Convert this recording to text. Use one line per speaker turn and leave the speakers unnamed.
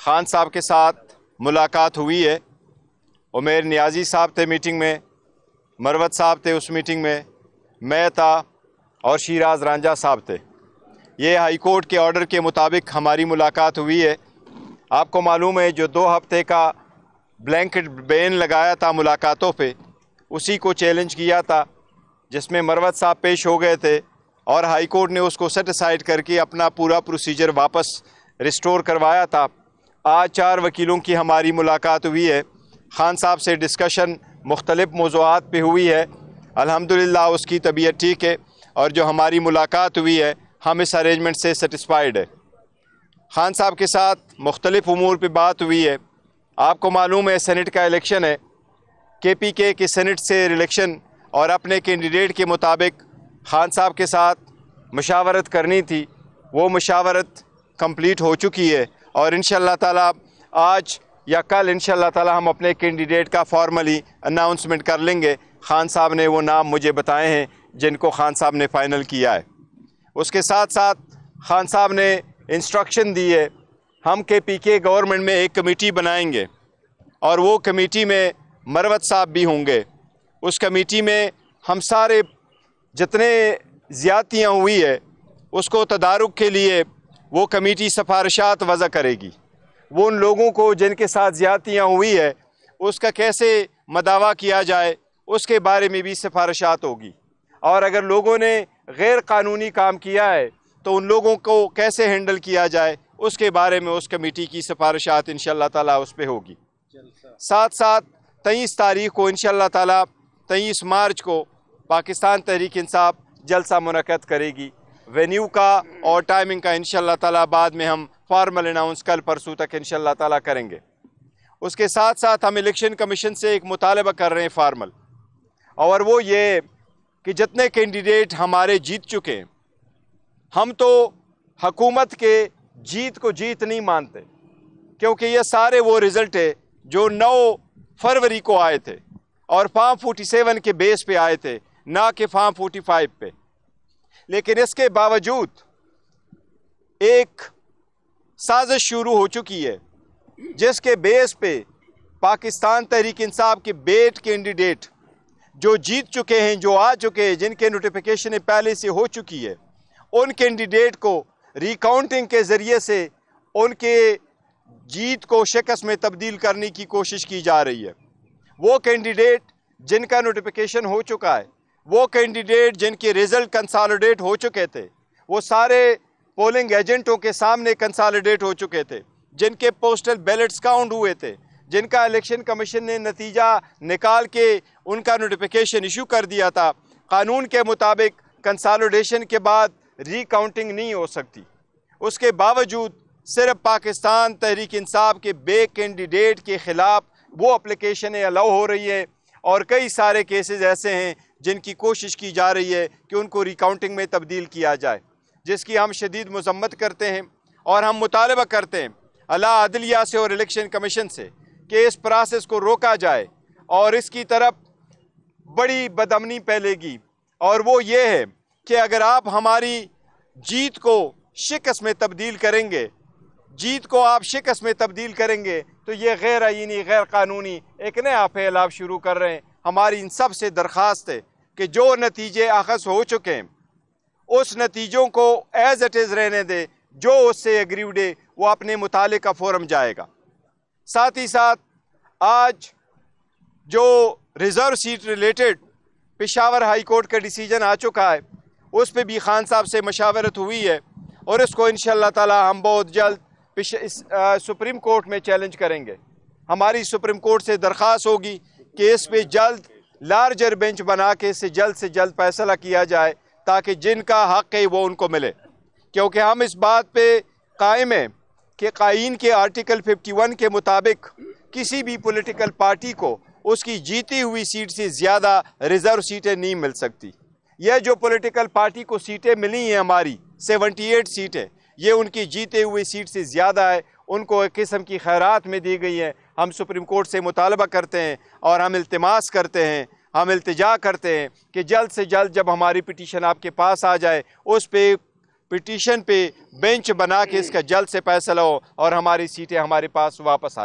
खान साहब के साथ मुलाकात हुई है उमेर नियाजी साहब थे मीटिंग में मरवत साहब थे उस मीटिंग में मैं था और शीराज रांझा साहब थे ये हाई कोर्ट के ऑर्डर के मुताबिक हमारी मुलाकात हुई है आपको मालूम है जो दो हफ्ते का ब्लैंकेट बैन लगाया था मुलाकातों पे उसी को चैलेंज किया था जिसमें मरवत साहब पेश हो गए थे और हाई कोर्ट ने उसको सेटिसाइड करके अपना पूरा प्रोसीजर वापस रिस्टोर करवाया था आज चार वकीलों की हमारी मुलाकात हुई है खान साहब से डिस्कशन मुख्तलिफ़ मौजूद पर हुई है अल्हम्दुलिल्लाह उसकी तबीयत ठीक है और जो हमारी मुलाकात हुई है हम इस अरेंजमेंट से सेटिस्फाइड है खान साहब के साथ मुख्तलिफ़ अमूर पर बात हुई है आपको मालूम है सेनेट का इलेक्शन है के पी के के सेनेट से इलेक्शन और अपने कैंडिडेट के मुताबिक खान साहब के साथ मशावरत करनी थी वो मशावरत कम्प्लीट हो चुकी है और इन ताला आज या कल इन ताला हम अपने कैंडिडेट का फॉर्मली अनाउंसमेंट कर लेंगे खान साहब ने वो नाम मुझे बताए हैं जिनको खान साहब ने फ़ाइनल किया है उसके साथ साथ खान साहब ने इंस्ट्रक्शन दी है हम के पी के गवर्नमेंट में एक कमेटी बनाएंगे और वो कमेटी में मरवत साहब भी होंगे उस कमेटी में हम सारे जितने ज़्यादतियाँ हुई है उसको तदारक के लिए वो कमेटी सफारशात वज़ा करेगी वो उन लोगों को जिनके साथ ज़्यादतियाँ हुई है उसका कैसे मदावा किया जाए उसके बारे में भी सिफारिशात होगी और अगर लोगों ने गैर कानूनी काम किया है तो उन लोगों को कैसे हैंडल किया जाए उसके बारे में उस कमेटी की सिफारशात इन ताला उस पर होगी साथ साथ तेईस तारीख को इन ताला तेईस मार्च को पाकिस्तान तहरीक इंसाफ जलसा मुनकद करेगी वेन्यू का और टाइमिंग का इनशाला तला बाद में हम फार्मल अनाउंस कल परसों तक इन तला करेंगे उसके साथ साथ हम इलेक्शन कमीशन से एक मुतालबा कर रहे हैं फार्मल और वो ये कि जितने कैंडिडेट हमारे जीत चुके हैं हम तो हकूमत के जीत को जीत नहीं मानते क्योंकि ये सारे वो रिज़ल्ट है जो 9 फरवरी को आए थे और फार्म 47 के बेस पे आए थे ना कि फार्म 45 पे लेकिन इसके बावजूद एक साजिश शुरू हो चुकी है जिसके बेस पे पाकिस्तान तहरीक इंसाफ के बेट कैंडिडेट जो जीत चुके हैं जो आ चुके हैं जिनके नोटिफिकेशन पहले से हो चुकी है उन कैंडिडेट को रिकाउंटिंग के ज़रिए से उनके जीत को शिकस्त में तब्दील करने की कोशिश की जा रही है वो कैंडिडेट जिनका नोटिफिकेशन हो चुका है वो कैंडिडेट जिनके रिज़ल्ट कंसालिडेट हो चुके थे वो सारे पोलिंग एजेंटों के सामने कंसालिडेट हो चुके थे जिनके पोस्टल बैलेट्स काउंट हुए थे जिनका इलेक्शन कमीशन ने नतीजा निकाल के उनका नोटिफिकेशन इशू कर दिया था कानून के मुताबिक कंसालिडेशन के बाद रिकाउंटिंग नहीं हो सकती उसके बावजूद सिर्फ पाकिस्तान तहरीक इंसाफ के बे कैंडिडेट के ख़िलाफ़ वो अप्लीकेशन अलाउ हो रही है और कई सारे केसेस ऐसे हैं जिनकी कोशिश की जा रही है कि उनको रिकाउंटिंग में तब्दील किया जाए जिसकी हम शदीद मजम्मत करते हैं और हम मुतालबा करते हैं अला अदलिया से और इलेक्शन कमीशन से कि इस प्रोसेस को रोका जाए और इसकी तरफ बड़ी बदमनी फैलेगी और वो ये है कि अगर आप हमारी जीत को शिकस में तब्दील करेंगे जीत को आप शिकस में तब्दील करेंगे तो ये गैर आइनी गैर कानूनी एक नया फैलाव शुरू कर रहे हैं हमारी इन सब से दरख्वास्त है कि जो नतीजे अखज हो चुके हैं उस नतीजों को एज़ इट इज़ रहने दे जो उससे एग्रीड वो अपने मुताल का फोरम जाएगा साथ ही साथ आज जो reserve seat related Peshawar high court का डिसीजन आ चुका है उस पर भी खान साहब से मशावरत हुई है और इसको इन ताला हम बहुत जल्द इस, आ, सुप्रीम कोर्ट में चैलेंज करेंगे हमारी सुप्रीम कोर्ट से दरख्वास होगी केस पे जल्द लार्जर बेंच बना के इसे जल्द से जल्द फैसला किया जाए ताकि जिनका हक है वो उनको मिले क्योंकि हम इस बात पे कायम हैं कि कायन के आर्टिकल 51 के मुताबिक किसी भी पॉलिटिकल पार्टी को उसकी जीती हुई सीट से ज़्यादा रिज़र्व सीटें नहीं मिल सकती यह जो पॉलिटिकल पार्टी को सीटें मिली हैं हमारी 78 सीटें ये उनकी जीते हुए सीट से ज़्यादा है उनको एक किस्म की खैरात में दी गई हैं हम सुप्रीम कोर्ट से मुतालबा करते हैं और हम इल्तमास करते हैं हम इल्तजा करते हैं कि जल्द से जल्द जब हमारी पिटीशन आपके पास आ जाए उस पर पिटीशन पे बेंच बना के इसका जल्द से फैसला हो और हमारी सीटें हमारे पास वापस आ